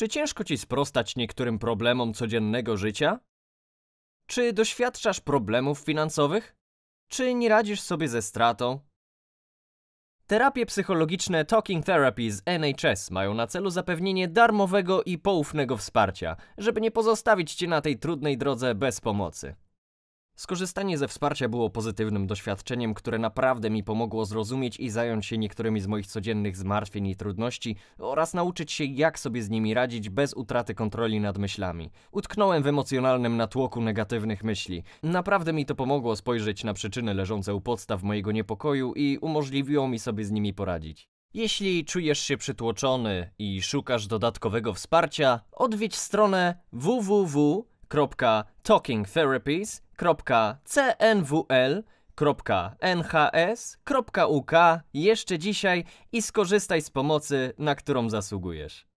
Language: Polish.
Czy ciężko ci sprostać niektórym problemom codziennego życia? Czy doświadczasz problemów finansowych? Czy nie radzisz sobie ze stratą? Terapie psychologiczne Talking Therapy z NHS mają na celu zapewnienie darmowego i poufnego wsparcia, żeby nie pozostawić cię na tej trudnej drodze bez pomocy. Skorzystanie ze wsparcia było pozytywnym doświadczeniem, które naprawdę mi pomogło zrozumieć i zająć się niektórymi z moich codziennych zmartwień i trudności oraz nauczyć się, jak sobie z nimi radzić bez utraty kontroli nad myślami. Utknąłem w emocjonalnym natłoku negatywnych myśli. Naprawdę mi to pomogło spojrzeć na przyczyny leżące u podstaw mojego niepokoju i umożliwiło mi sobie z nimi poradzić. Jeśli czujesz się przytłoczony i szukasz dodatkowego wsparcia, odwiedź stronę www.talkingtherapies.com www.cnwl.nhs.uk jeszcze dzisiaj i skorzystaj z pomocy, na którą zasługujesz.